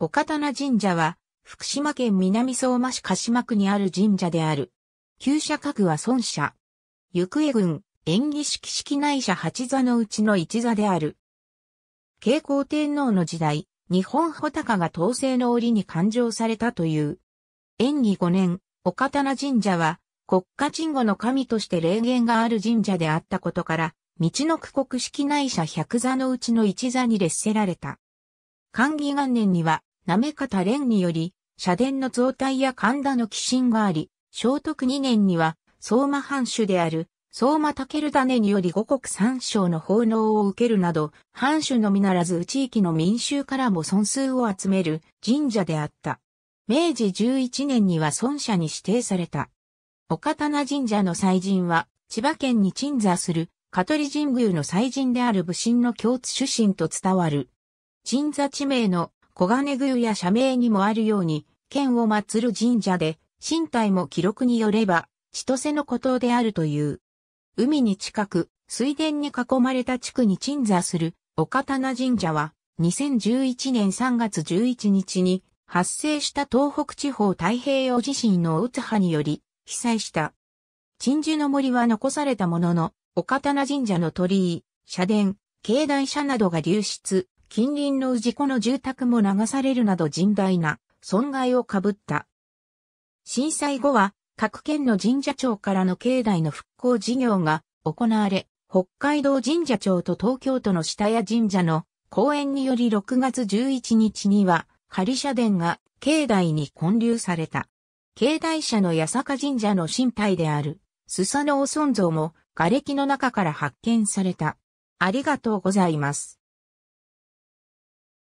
岡棚神社は、福島県南相馬市鹿島区にある神社である。旧社格は孫社。行方郡、演起式式内社八座のうちの一座である。慶光天皇の時代、日本穂高が統制の折に勘定されたという。演起5年、岡棚神社は、国家鎮護の神として霊言がある神社であったことから、道の区国式内社百座のうちの一座に列せられた。寛義元年には、な行方連により、社殿の増大や神田の寄進があり、聖徳2年には、相馬藩主である、相馬武種により五国三省の奉納を受けるなど、藩主のみならず地域の民衆からも尊数を集める神社であった。明治11年には尊者に指定された。岡棚神社の祭神は、千葉県に鎮座する、香取神宮の祭神である武神の共通主神と伝わる。鎮座地名の小金宮や社名にもあるように、剣を祀る神社で、身体も記録によれば、千歳の孤島であるという。海に近く、水田に囲まれた地区に鎮座する、岡棚神社は、2011年3月11日に、発生した東北地方太平洋地震の打つ波により、被災した。鎮守の森は残されたものの、岡棚神社の鳥居、社殿、境内社などが流出、近隣の氏子の住宅も流されるなど甚大な損害をかぶった。震災後は各県の神社庁からの境内の復興事業が行われ、北海道神社庁と東京都の下谷神社の公園により6月11日には仮社殿が境内に建立された。境内社の八坂神社の神体である、スサノオ尊像も、瓦礫の中から発見された。ありがとうございます。